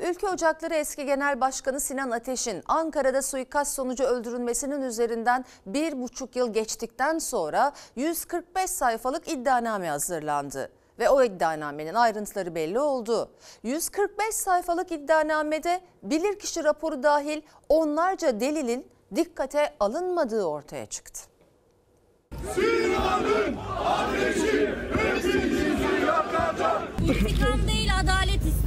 Ülke Ocakları eski genel başkanı Sinan Ateş'in Ankara'da suikast sonucu öldürülmesinin üzerinden bir buçuk yıl geçtikten sonra 145 sayfalık iddianame hazırlandı ve o iddianamenin ayrıntıları belli oldu. 145 sayfalık iddianamede bilirkişi raporu dahil onlarca delilin dikkate alınmadığı ortaya çıktı. Sinan'ın ateşi hepimizi yakacak. İntikam değil adalet istiyor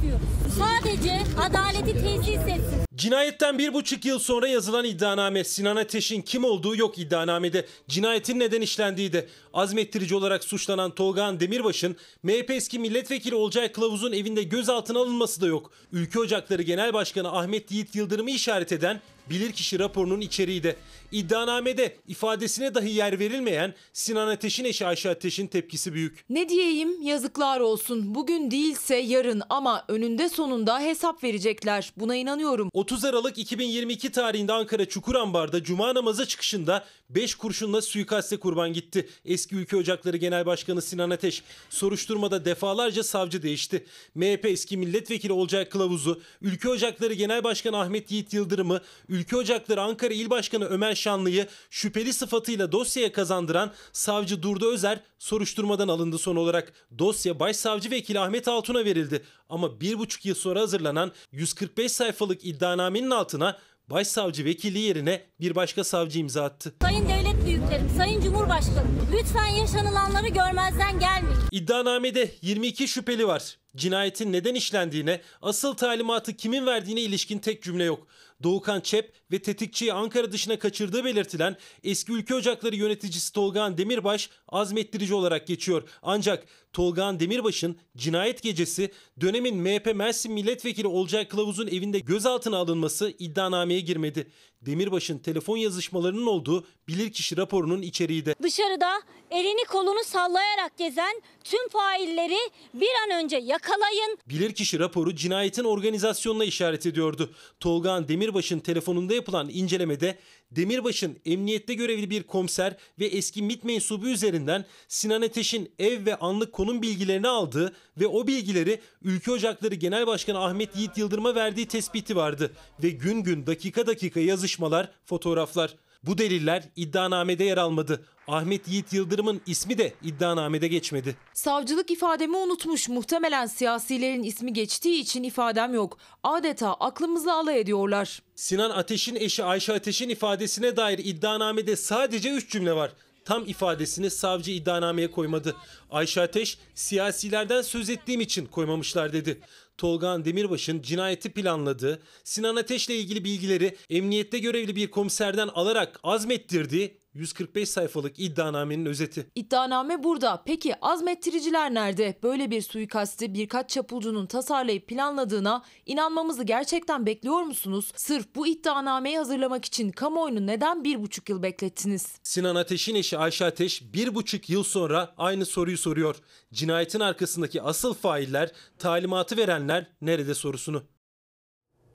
sadece adaleti tesis etsin. Cinayetten bir buçuk yıl sonra yazılan iddianame Sinan Ateş'in kim olduğu yok iddianamede. Cinayetin neden işlendiği de azmettirici olarak suçlanan Tolgahan Demirbaş'ın MHP eski milletvekili Olcay Kılavuz'un evinde gözaltına alınması da yok. Ülke Ocakları Genel Başkanı Ahmet Yiğit Yıldırım'ı işaret eden bilirkişi raporunun içeriği de. İddianamede ifadesine dahi yer verilmeyen Sinan Ateş'in eşi Ayşe Ateş'in tepkisi büyük. Ne diyeyim yazıklar olsun. Bugün değilse yarın ama önünde sonunda hesap verecekler. Buna inanıyorum. 30 Aralık 2022 tarihinde Ankara Çukur Ambar'da cuma namazı çıkışında 5 kurşunla suikaste kurban gitti. Eski Ülke Ocakları Genel Başkanı Sinan Ateş soruşturmada defalarca savcı değişti. MHP eski milletvekili Olcay Kılavuzu, Ülke Ocakları Genel Başkanı Ahmet Yiğit Yıldırım'ı, Ülke Ülke Ocakları Ankara İl Başkanı Ömer Şanlı'yı şüpheli sıfatıyla dosyaya kazandıran savcı Durdu Özer soruşturmadan alındı son olarak. Dosya Başsavcı Vekili Ahmet Altun'a verildi ama bir buçuk yıl sonra hazırlanan 145 sayfalık iddianamenin altına başsavcı vekili yerine bir başka savcı imza attı. Sayın devlet büyüklerim, sayın cumhurbaşkanım lütfen yaşanılanları görmezden gelmeyin. İddianamede 22 şüpheli var. Cinayetin neden işlendiğine, asıl talimatı kimin verdiğine ilişkin tek cümle yok. Doğukan Çep ve tetikçiyi Ankara dışına kaçırdığı belirtilen eski ülke ocakları yöneticisi Tolgan Demirbaş azmettirici olarak geçiyor. Ancak Tolgan Demirbaş'ın cinayet gecesi dönemin MHP Mersin Milletvekili Olcay Kılavuz'un evinde gözaltına alınması iddianameye girmedi. Demirbaş'ın telefon yazışmalarının olduğu bilirkişi raporunun içeriği de. Dışarıda elini kolunu sallayarak gezen tüm failleri bir an önce yakalayın. Bilirkişi raporu cinayetin organizasyonuna işaret ediyordu. Tolgağan Demirbaş'ın telefonunda yapılan incelemede Demirbaş'ın emniyette görevli bir komiser ve eski MIT mensubu üzerinden Sinan Ateş'in ev ve anlık konum bilgilerini aldığı ve o bilgileri Ülke Ocakları Genel Başkanı Ahmet Yiğit Yıldırım'a verdiği tespiti vardı. Ve gün gün dakika dakika yazışmalar, fotoğraflar. Bu deliller iddianamede yer almadı. Ahmet Yiğit Yıldırım'ın ismi de iddianamede geçmedi. Savcılık ifademi unutmuş. Muhtemelen siyasilerin ismi geçtiği için ifadem yok. Adeta aklımızla alay ediyorlar. Sinan Ateş'in eşi Ayşe Ateş'in ifadesine dair iddianamede sadece 3 cümle var tam ifadesini savcı iddianameye koymadı. Ayşe Ateş siyasilerden söz ettiğim için koymamışlar dedi. Tolgan Demirbaş'ın cinayeti planladığı, Sinan Ateş'le ilgili bilgileri emniyette görevli bir komiserden alarak azmettirdiği 145 sayfalık iddianamenin özeti. İddianame burada. Peki azmettiriciler nerede? Böyle bir suikasti birkaç çapulcunun tasarlayıp planladığına inanmamızı gerçekten bekliyor musunuz? Sırf bu iddianameyi hazırlamak için kamuoyunu neden bir buçuk yıl beklettiniz? Sinan Ateş'in eşi Ayşe Ateş bir buçuk yıl sonra aynı soruyu soruyor. Cinayetin arkasındaki asıl failler, talimatı verenler nerede sorusunu.